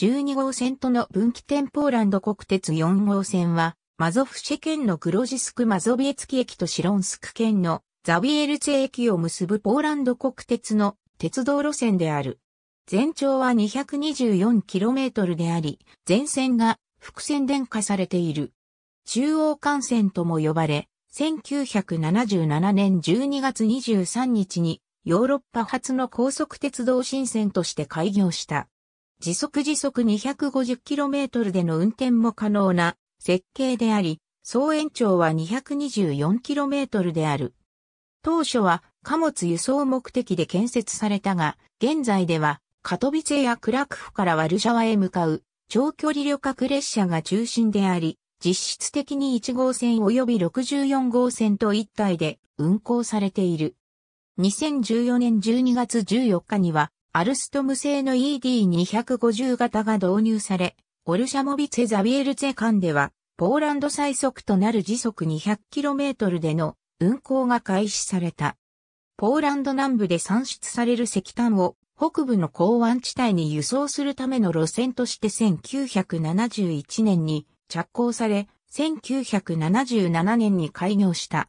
12号線との分岐点ポーランド国鉄4号線は、マゾフシェ県のグロジスク・マゾビエツキ駅とシロンスク県のザビエルツェ駅を結ぶポーランド国鉄の鉄道路線である。全長は 224km であり、全線が複線電化されている。中央幹線とも呼ばれ、1977年12月23日にヨーロッパ初の高速鉄道新線として開業した。時速時速 250km での運転も可能な設計であり、総延長は 224km である。当初は貨物輸送目的で建設されたが、現在ではカトビツェやクラクフからワルシャワへ向かう長距離旅客列車が中心であり、実質的に1号線及び64号線と一体で運行されている。2014年12月14日にはアルストム製の ED250 型が導入され、オルシャモビツェザビエルツェ間では、ポーランド最速となる時速 200km での運行が開始された。ポーランド南部で産出される石炭を北部の港湾地帯に輸送するための路線として1971年に着工され、1977年に開業した。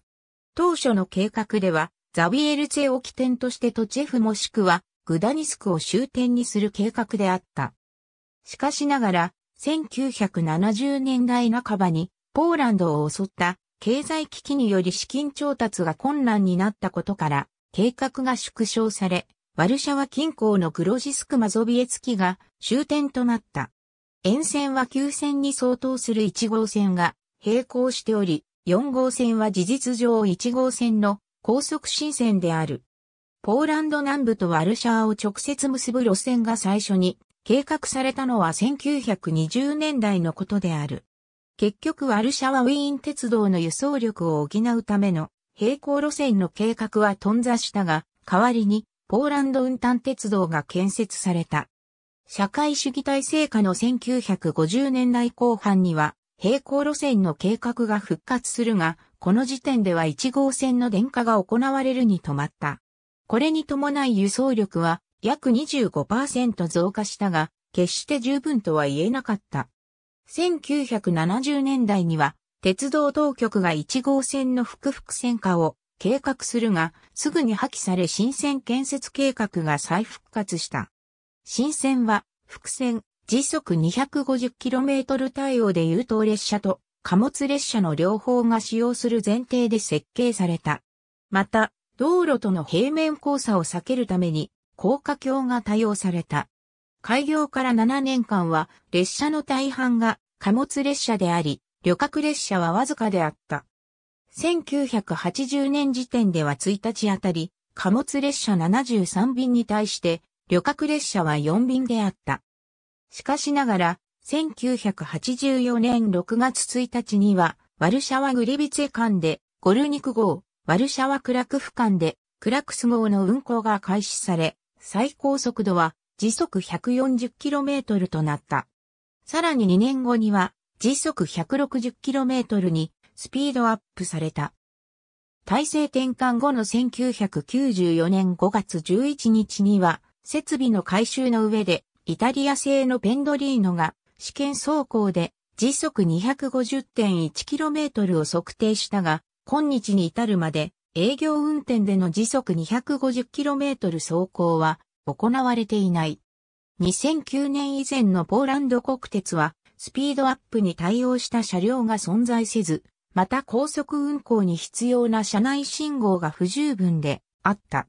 当初の計画では、ザビエルツェを起点としてとチェフもしくはグダニスクを終点にする計画であった。しかしながら、1970年代半ばにポーランドを襲った経済危機により資金調達が困難になったことから、計画が縮小され、ワルシャワ近郊のグロジスクマゾビエツキが終点となった。沿線は旧線に相当する1号線が並行しており、4号線は事実上1号線の高速新線である。ポーランド南部とワルシャワを直接結ぶ路線が最初に計画されたのは1920年代のことである。結局ワルシャワウィーン鉄道の輸送力を補うための平行路線の計画は頓挫したが、代わりにポーランド運搬鉄道が建設された。社会主義体制下の1950年代後半には、平行路線の計画が復活するが、この時点では1号線の電化が行われるに止まった。これに伴い輸送力は約25%増加したが、決して十分とは言えなかった。1970年代には、鉄道当局が1号線の複々線化を計画するが、すぐに破棄され新線建設計画が再復活した。新線は、複線、時速 250km 対応で優等列車と貨物列車の両方が使用する前提で設計された。また、道路との平面交差を避けるために高架橋が多用された。開業から7年間は列車の大半が貨物列車であり、旅客列車はわずかであった。1980年時点では1日あたり、貨物列車73便に対して、旅客列車は4便であった。しかしながら、1984年6月1日には、ワルシャワグリビツェ間で、ゴルニク号、ワルシャワクラクフ間でクラクス号の運行が開始され、最高速度は時速 140km となった。さらに2年後には時速 160km にスピードアップされた。体制転換後の1994年5月11日には設備の改修の上でイタリア製のペンドリーノが試験走行で時速 250.1km を測定したが今日に至るまで営業運転での時速 250km 走行は行われていない。2009年以前のポーランド国鉄はスピードアップに対応した車両が存在せず、また高速運行に必要な車内信号が不十分であった。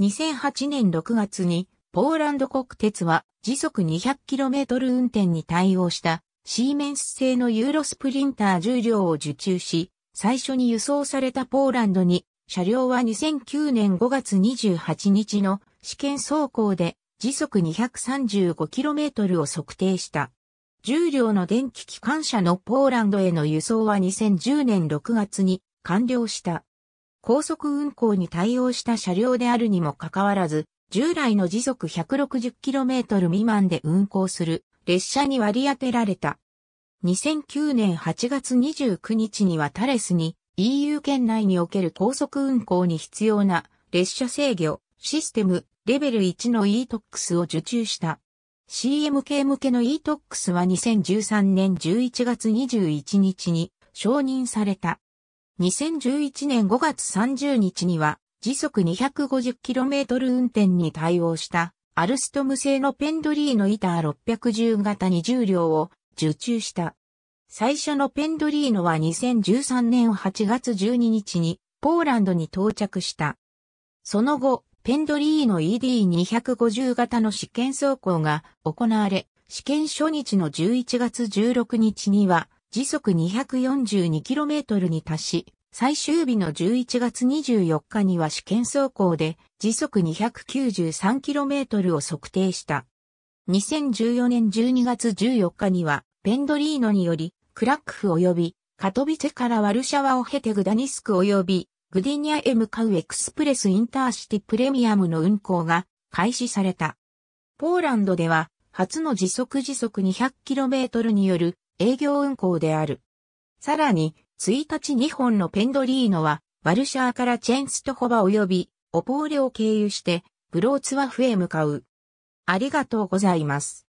2008年6月にポーランド国鉄は時速 200km 運転に対応したシーメンス製のユーロスプリンター重量を受注し、最初に輸送されたポーランドに、車両は2009年5月28日の試験走行で時速 235km を測定した。重量の電気機関車のポーランドへの輸送は2010年6月に完了した。高速運行に対応した車両であるにもかかわらず、従来の時速 160km 未満で運行する列車に割り当てられた2009年8月29日にはタレスに EU 圏内における高速運行に必要な列車制御システムレベル1の e-TOX を受注した。CMK 向けの e-TOX は2013年11月21日に承認された。2011年5月30日には時速 250km 運転に対応したアルストム製のペンドリーの板610型20両を受注した。最初のペンドリーノは2013年8月12日にポーランドに到着した。その後、ペンドリーノ ED250 型の試験走行が行われ、試験初日の11月16日には時速 242km に達し、最終日の11月24日には試験走行で時速 293km を測定した。2014年12月14日には、ペンドリーノにより、クラックフ及び、カトビツェからワルシャワを経てグダニスク及び、グディニアへ向かうエクスプレスインターシティプレミアムの運行が開始された。ポーランドでは、初の時速時速 200km による営業運行である。さらに、1日2本のペンドリーノは、ワルシャワからチェンストホバ及び、オポーレを経由して、ブローツワフへ向かう。ありがとうございます。